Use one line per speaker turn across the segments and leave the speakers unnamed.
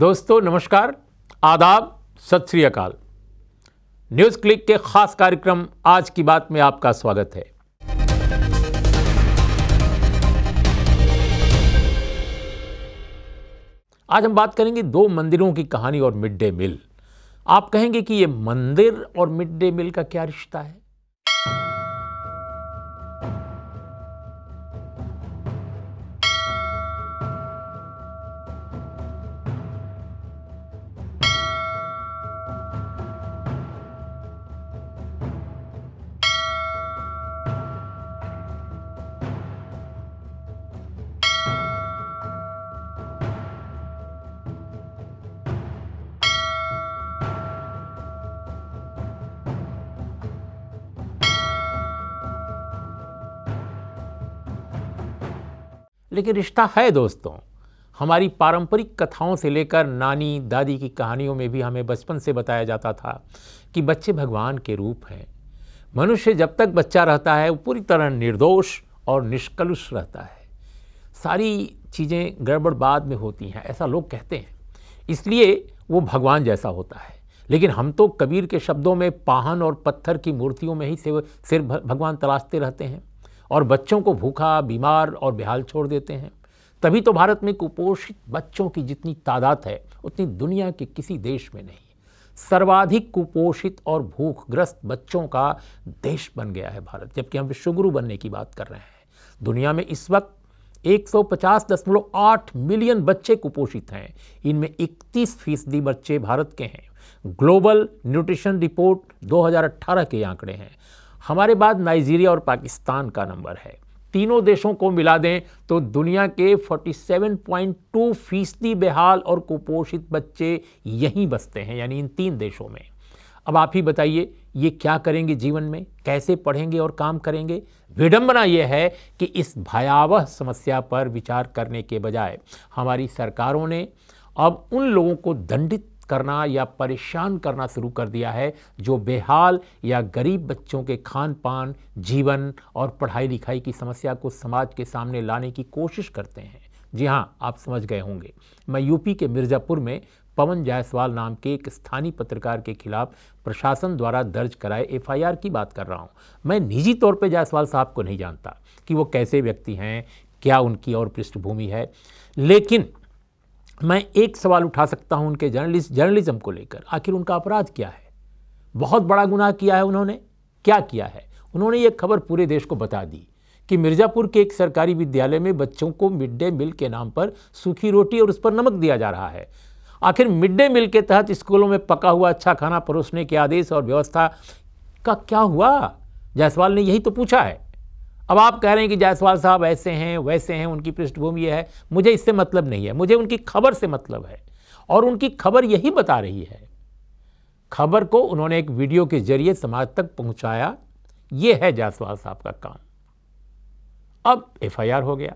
दोस्तों नमस्कार आदाब सत श्री अकाल न्यूज़ क्लिक के ख़ास कार्यक्रम आज की बात में आपका स्वागत है आज हम बात करेंगे दो मंदिरों की कहानी और मिड डे मील आप कहेंगे कि ये मंदिर और मिड डे मील का क्या रिश्ता है लेकिन रिश्ता है दोस्तों हमारी पारंपरिक कथाओं से लेकर नानी दादी की कहानियों में भी हमें बचपन से बताया जाता था कि बच्चे भगवान के रूप हैं मनुष्य जब तक बच्चा रहता है वो पूरी तरह निर्दोष और निष्कलुष रहता है सारी चीज़ें गड़बड़ बाद में होती हैं ऐसा लोग कहते हैं इसलिए वो भगवान जैसा होता है लेकिन हम तो कबीर के शब्दों में पाहन और पत्थर की मूर्तियों में ही सिर्फ भगवान तलाशते रहते हैं और बच्चों को भूखा बीमार और बेहाल छोड़ देते हैं तभी तो भारत में कुपोषित बच्चों की जितनी तादाद है उतनी दुनिया के किसी देश में नहीं सर्वाधिक कुपोषित और भूखग्रस्त बच्चों का देश बन गया है भारत जबकि हम विश्वगुरु बनने की बात कर रहे हैं दुनिया में इस वक्त 150.8 मिलियन बच्चे कुपोषित हैं इनमें 31 फीसदी बच्चे भारत के हैं ग्लोबल न्यूट्रिशन रिपोर्ट 2018 के आंकड़े हैं हमारे बाद नाइजीरिया और पाकिस्तान का नंबर है तीनों देशों को मिला दें तो दुनिया के 47.2 फीसदी बेहाल और कुपोषित बच्चे यहीं बसते हैं यानी इन तीन देशों में अब आप ही बताइए ये क्या करेंगे जीवन में कैसे पढ़ेंगे और काम करेंगे विडंबना यह है कि इस भयावह समस्या पर विचार करने के बजाय हमारी सरकारों ने अब उन लोगों को दंडित करना या परेशान करना शुरू कर दिया है जो बेहाल या गरीब बच्चों के खान पान जीवन और पढ़ाई लिखाई की समस्या को समाज के सामने लाने की कोशिश करते हैं जी हाँ आप समझ गए होंगे मैं यूपी के मिर्ज़ापुर में पवन जायसवाल नाम के एक स्थानीय पत्रकार के खिलाफ प्रशासन द्वारा दर्ज कराए एफआईआर की बात कर रहा हूँ मैं निजी तौर पर जायसवाल साहब को नहीं जानता कि वो कैसे व्यक्ति हैं क्या उनकी और पृष्ठभूमि है लेकिन मैं एक सवाल उठा सकता हूं उनके जर्नलिस्ट जर्नलिज्म को लेकर आखिर उनका अपराध क्या है बहुत बड़ा गुनाह किया है उन्होंने क्या किया है उन्होंने ये खबर पूरे देश को बता दी कि मिर्ज़ापुर के एक सरकारी विद्यालय में बच्चों को मिड डे मील के नाम पर सूखी रोटी और उस पर नमक दिया जा रहा है आखिर मिड डे मील के तहत स्कूलों में पका हुआ अच्छा खाना परोसने के आदेश और व्यवस्था का क्या हुआ जायसवाल ने यही तो पूछा है अब आप कह रहे हैं कि जायसवाल साहब ऐसे हैं वैसे हैं उनकी पृष्ठभूमि यह है मुझे इससे मतलब नहीं है मुझे उनकी खबर से मतलब है और उनकी खबर यही बता रही है खबर को उन्होंने एक वीडियो के जरिए समाज तक पहुंचाया यह है जायसवाल साहब का काम अब एफआईआर हो गया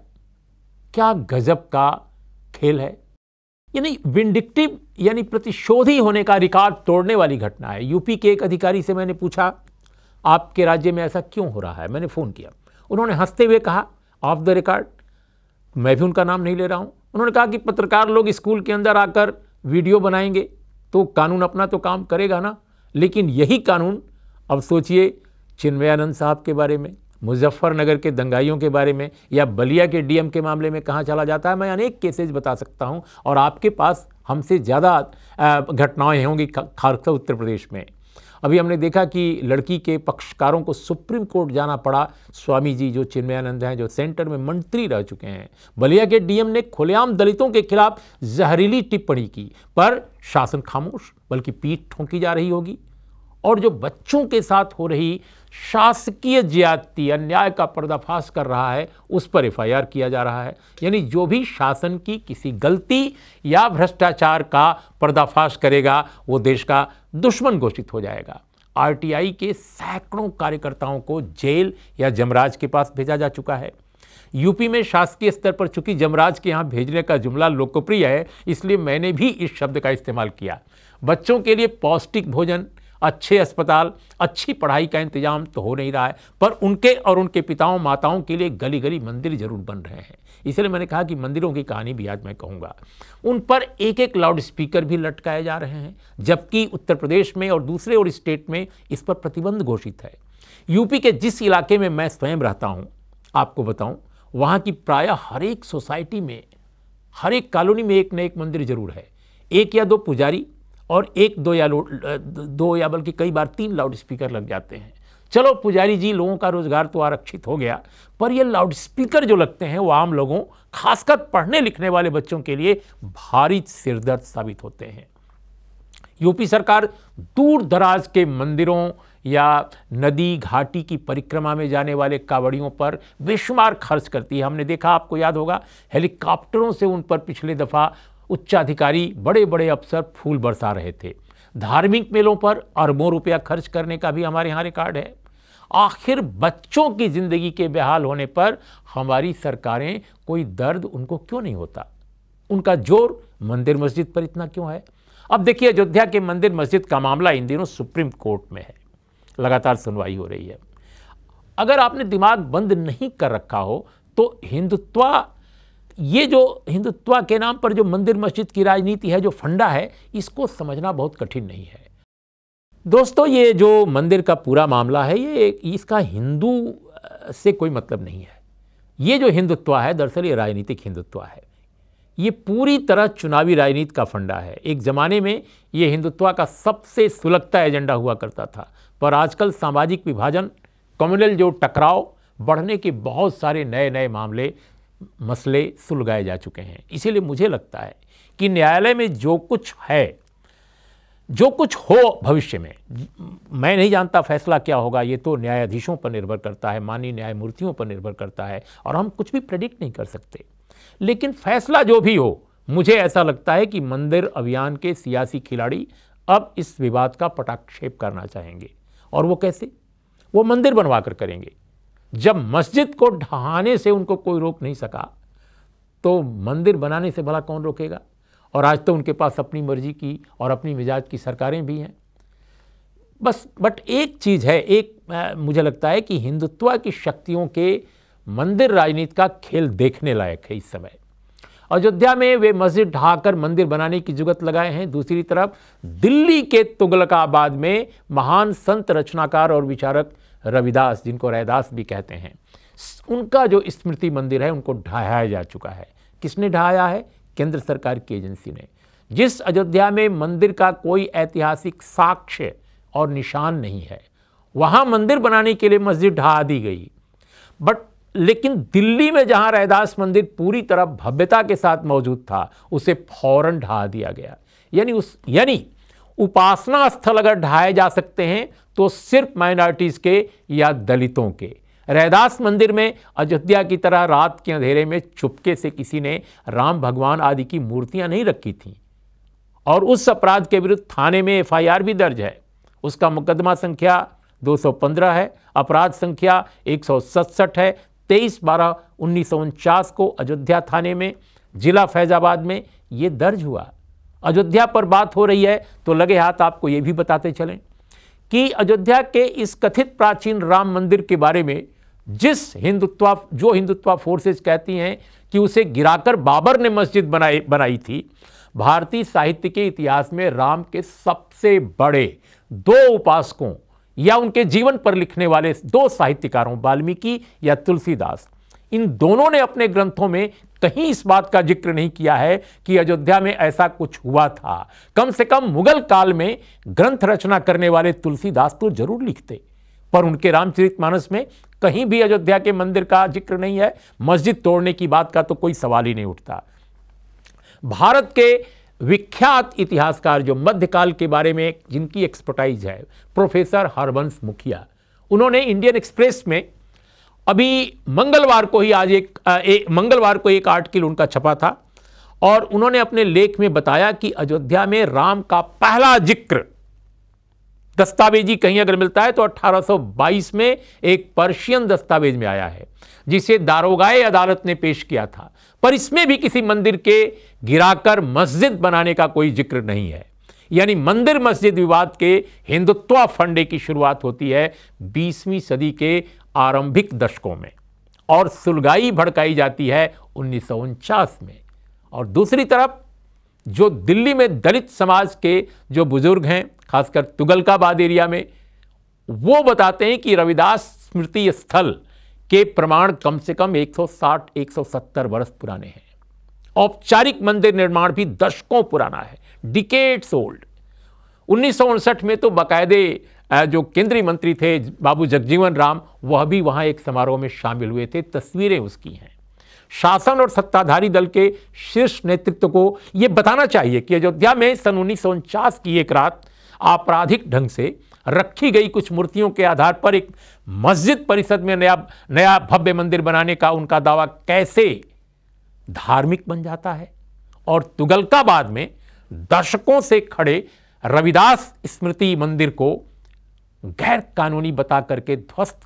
क्या गजब का खेल है यानी विंडिक्टिव यानी प्रतिशोधी होने का रिकॉर्ड तोड़ने वाली घटना है यूपी के एक अधिकारी से मैंने पूछा आपके राज्य में ऐसा क्यों हो रहा है मैंने फ़ोन किया उन्होंने हंसते हुए कहा ऑफ द रिकॉर्ड मैं भी उनका नाम नहीं ले रहा हूँ उन्होंने कहा कि पत्रकार लोग स्कूल के अंदर आकर वीडियो बनाएंगे तो कानून अपना तो काम करेगा ना लेकिन यही कानून अब सोचिए चिन्मयानंद साहब के बारे में मुजफ्फरनगर के दंगाइयों के बारे में या बलिया के डीएम के मामले में कहाँ चला जाता है मैं अनेक केसेज बता सकता हूँ और आपके पास हमसे ज़्यादा घटनाएं होंगी खासकर उत्तर प्रदेश में अभी हमने देखा कि लड़की के पक्षकारों को सुप्रीम कोर्ट जाना पड़ा स्वामी जी जो चिन्मयानंद हैं जो सेंटर में मंत्री रह चुके हैं बलिया के डीएम ने खुलेआम दलितों के खिलाफ जहरीली टिप्पणी की पर शासन खामोश बल्कि पीठ ठोंकी जा रही होगी और जो बच्चों के साथ हो रही शासकीय ज्यादती अन्याय का पर्दाफाश कर रहा है उस पर एफआईआर किया जा रहा है यानी जो भी शासन की किसी गलती या भ्रष्टाचार का पर्दाफाश करेगा वो देश का दुश्मन घोषित हो जाएगा आरटीआई के सैकड़ों कार्यकर्ताओं को जेल या जमराज के पास भेजा जा चुका है यूपी में शासकीय स्तर पर चूंकि जमराज के यहाँ भेजने का जुमला लोकप्रिय है इसलिए मैंने भी इस शब्द का इस्तेमाल किया बच्चों के लिए पौष्टिक भोजन अच्छे अस्पताल अच्छी पढ़ाई का इंतजाम तो हो नहीं रहा है पर उनके और उनके पिताओं माताओं के लिए गली गली मंदिर जरूर बन रहे हैं इसलिए मैंने कहा कि मंदिरों की कहानी भी आज मैं कहूँगा उन पर एक एक लाउड स्पीकर भी लटकाए जा रहे हैं जबकि उत्तर प्रदेश में और दूसरे और स्टेट में इस पर प्रतिबंध घोषित है यूपी के जिस इलाके में मैं स्वयं रहता हूँ आपको बताऊँ वहाँ की प्रायः हर एक सोसाइटी में हर एक कॉलोनी में एक न एक मंदिर जरूर है एक या दो पुजारी और एक दो या दो या बल्कि कई बार तीन लाउड स्पीकर लग जाते हैं चलो पुजारी जी लोगों का रोजगार तो आरक्षित हो गया पर ये लाउड स्पीकर जो लगते हैं वो आम लोगों खासकर पढ़ने लिखने वाले बच्चों के लिए भारी सिरदर्द साबित होते हैं यूपी सरकार दूर दराज के मंदिरों या नदी घाटी की परिक्रमा में जाने वाले कावड़ियों पर बेशुमार खर्च करती है हमने देखा आपको याद होगा हेलीकॉप्टरों से उन पर पिछले दफ़ा उच्चाधिकारी बड़े बड़े अफसर फूल बरसा रहे थे धार्मिक मेलों पर अरबों रुपया खर्च करने का भी हमारे यहाँ रिकॉर्ड है आखिर बच्चों की ज़िंदगी के बेहाल होने पर हमारी सरकारें कोई दर्द उनको क्यों नहीं होता उनका जोर मंदिर मस्जिद पर इतना क्यों है अब देखिए अयोध्या के मंदिर मस्जिद का मामला इन दिनों सुप्रीम कोर्ट में है लगातार सुनवाई हो रही है अगर आपने दिमाग बंद नहीं कर रखा हो तो हिंदुत्वा ये जो हिंदुत्वा के नाम पर जो मंदिर मस्जिद की राजनीति है जो फंडा है इसको समझना बहुत कठिन नहीं है दोस्तों ये जो मंदिर का पूरा मामला है ये इसका हिंदू से कोई मतलब नहीं है ये जो हिंदुत्व है दरअसल ये राजनीतिक हिंदुत्व है ये पूरी तरह चुनावी राजनीति का फंडा है एक ज़माने में ये हिंदुत्व का सबसे सुलगता एजेंडा हुआ करता था पर आजकल सामाजिक विभाजन कम्युनल जो टकराव बढ़ने के बहुत सारे नए नए मामले मसले सुलगाए जा चुके हैं इसीलिए मुझे लगता है कि न्यायालय में जो कुछ है जो कुछ हो भविष्य में मैं नहीं जानता फैसला क्या होगा ये तो न्यायाधीशों पर निर्भर करता है माननीय न्यायमूर्तियों पर निर्भर करता है और हम कुछ भी प्रेडिक्ट नहीं कर सकते लेकिन फैसला जो भी हो मुझे ऐसा लगता है कि मंदिर अभियान के सियासी खिलाड़ी अब इस विवाद का पटाक्षेप करना चाहेंगे और वो कैसे वो मंदिर बनवा कर करेंगे जब मस्जिद को ढहाने से उनको कोई रोक नहीं सका तो मंदिर बनाने से भला कौन रोकेगा और आज तो उनके पास अपनी मर्जी की और अपनी मिजाज की सरकारें भी हैं बस बट एक चीज़ है एक आ, मुझे लगता है कि हिंदुत्व की शक्तियों के मंदिर राजनीति का खेल देखने लायक है इस समय अयोध्या में वे मस्जिद ढहाकर मंदिर बनाने की जुगत लगाए हैं दूसरी तरफ दिल्ली के तुगलकाबाद में महान संत रचनाकार और विचारक रविदास जिनको रैदास भी कहते हैं उनका जो स्मृति मंदिर है उनको ढहाया जा चुका है किसने ढहाया है केंद्र सरकार की एजेंसी ने जिस अयोध्या में मंदिर का कोई ऐतिहासिक साक्ष्य और निशान नहीं है वहाँ मंदिर बनाने के लिए मस्जिद ढहा दी गई बट लेकिन दिल्ली में जहाँ रैदास मंदिर पूरी तरह भव्यता के साथ मौजूद था उसे फौरन ढहा दिया गया यानी उस यानी उपासना स्थल अगर ढहाए जा सकते हैं तो सिर्फ माइनॉरिटीज़ के या दलितों के रहदास मंदिर में अयोध्या की तरह रात के अंधेरे में चुपके से किसी ने राम भगवान आदि की मूर्तियां नहीं रखी थीं और उस अपराध के विरुद्ध थाने में एफआईआर भी दर्ज है उसका मुकदमा संख्या 215 है अपराध संख्या एक है तेईस बारह उन्नीस को अयोध्या थाने में जिला फैज़ाबाद में ये दर्ज हुआ अयोध्या पर बात हो रही है तो लगे हाथ आपको ये भी बताते चलें कि अयोध्या के इस कथित प्राचीन राम मंदिर के बारे में जिस हिंदुत्व जो हिंदुत्व फोर्सेज कहती हैं कि उसे गिराकर बाबर ने मस्जिद बनाई बनाई थी भारतीय साहित्य के इतिहास में राम के सबसे बड़े दो उपासकों या उनके जीवन पर लिखने वाले दो साहित्यकारों वाल्मीकि या तुलसीदास इन दोनों ने अपने ग्रंथों में कहीं इस बात का जिक्र नहीं किया है कि अयोध्या में ऐसा कुछ हुआ था कम से कम मुगल काल में ग्रंथ रचना करने वाले तुलसीदास तो जरूर लिखते पर उनके रामचरितमानस में कहीं भी अयोध्या के मंदिर का जिक्र नहीं है मस्जिद तोड़ने की बात का तो कोई सवाल ही नहीं उठता भारत के विख्यात इतिहासकार जो मध्यकाल के बारे में जिनकी एक्सपर्टाइज है प्रोफेसर हरवंश मुखिया उन्होंने इंडियन एक्सप्रेस में अभी मंगलवार को ही आज एक, एक मंगलवार को एक आर्टिकल उनका छपा था और उन्होंने अपने लेख में बताया कि अयोध्या में राम का पहला जिक्र दस्तावेजी कहीं अगर मिलता है तो 1822 में एक पर्शियन दस्तावेज में आया है जिसे दारोगाए अदालत ने पेश किया था पर इसमें भी किसी मंदिर के गिराकर मस्जिद बनाने का कोई जिक्र नहीं है यानी मंदिर मस्जिद विवाद के हिंदुत्वा फंडे की शुरुआत होती है 20वीं सदी के आरंभिक दशकों में और सुलगाई भड़काई जाती है उन्नीस में और दूसरी तरफ जो दिल्ली में दलित समाज के जो बुजुर्ग हैं खासकर तुगलकाबाद एरिया में वो बताते हैं कि रविदास स्मृति स्थल के प्रमाण कम से कम 160-170 वर्ष पुराने हैं औपचारिक मंदिर निर्माण भी दशकों पुराना है डिकेट्स ओल्ड उन्नीस में तो बाकायदे जो केंद्रीय मंत्री थे बाबू जगजीवन राम वह भी वहां एक समारोह में शामिल हुए थे तस्वीरें उसकी हैं शासन और सत्ताधारी दल के शीर्ष नेतृत्व को यह बताना चाहिए कि अयोध्या में सन उन्नीस की एक रात आपराधिक ढंग से रखी गई कुछ मूर्तियों के आधार पर एक मस्जिद परिषद में नया नया भव्य मंदिर बनाने का उनका दावा कैसे धार्मिक बन जाता है और तुगलकाबाद में दशकों से खड़े रविदास स्मृति मंदिर को गैर कानूनी बता करके ध्वस्त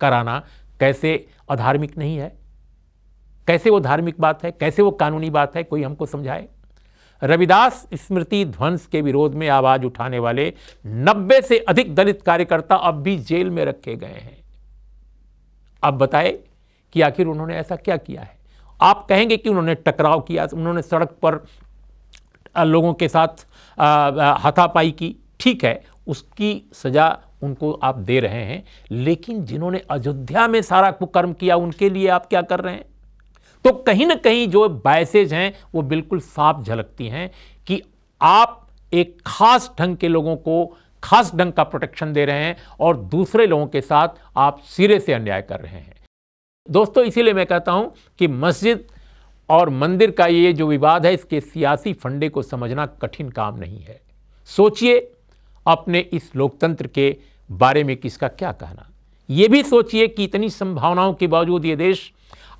कराना कैसे अधार्मिक नहीं है कैसे वो धार्मिक बात है कैसे वो कानूनी बात है कोई हमको समझाए रविदास स्मृति ध्वंस के विरोध में आवाज उठाने वाले 90 से अधिक दलित कार्यकर्ता अब भी जेल में रखे गए हैं अब बताए कि आखिर उन्होंने ऐसा क्या किया है आप कहेंगे कि उन्होंने टकराव किया उन्होंने सड़क पर लोगों के साथ हाथापाई की ठीक है उसकी सज़ा उनको आप दे रहे हैं लेकिन जिन्होंने अयोध्या में सारा कुकर्म किया उनके लिए आप क्या कर रहे हैं तो कहीं ना कहीं जो बायसेज हैं वो बिल्कुल साफ झलकती हैं कि आप एक खास ढंग के लोगों को खास ढंग का प्रोटेक्शन दे रहे हैं और दूसरे लोगों के साथ आप सिरे से अन्याय कर रहे हैं दोस्तों इसीलिए मैं कहता हूं कि मस्जिद और मंदिर का ये जो विवाद है इसके सियासी फंडे को समझना कठिन काम नहीं है सोचिए अपने इस लोकतंत्र के बारे में किसका क्या कहना यह भी सोचिए कि इतनी संभावनाओं के बावजूद ये देश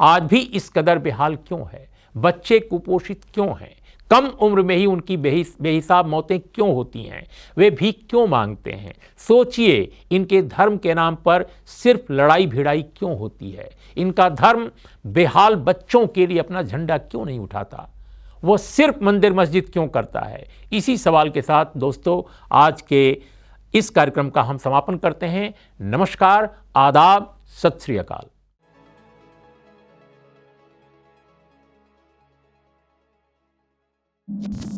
आज भी इस कदर बेहाल क्यों है बच्चे कुपोषित क्यों हैं कम उम्र में ही उनकी बेहिस बेहिसाब मौतें क्यों होती हैं वे भी क्यों मांगते हैं सोचिए इनके धर्म के नाम पर सिर्फ लड़ाई भिड़ाई क्यों होती है इनका धर्म बेहाल बच्चों के लिए अपना झंडा क्यों नहीं उठाता वो सिर्फ मंदिर मस्जिद क्यों करता है इसी सवाल के साथ दोस्तों आज के इस कार्यक्रम का हम समापन करते हैं नमस्कार आदाब सत श्री अकाल you